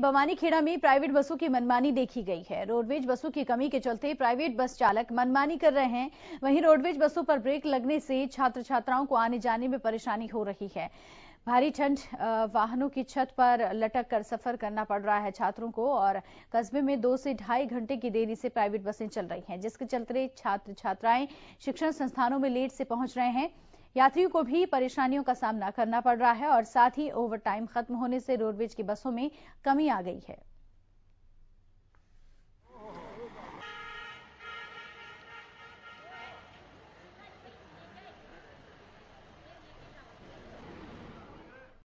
बवानीखेड़ा खेड़ा में प्राइवेट बसों की मनमानी देखी गई है रोडवेज बसों की कमी के चलते प्राइवेट बस चालक मनमानी कर रहे हैं वहीं रोडवेज बसों पर ब्रेक लगने से छात्र छात्राओं को आने जाने में परेशानी हो रही है भारी ठंड वाहनों की छत पर लटक कर सफर करना पड़ रहा है छात्रों को और कस्बे में दो से ढाई घंटे की देरी से प्राइवेट बसें चल रही हैं जिसके चलते छात्र छात्राएं शिक्षण संस्थानों में लेट से पहुंच रहे हैं यात्रियों को भी परेशानियों का सामना करना पड़ रहा है और साथ ही ओवर टाइम खत्म होने से रोडवेज की बसों में कमी आ गई है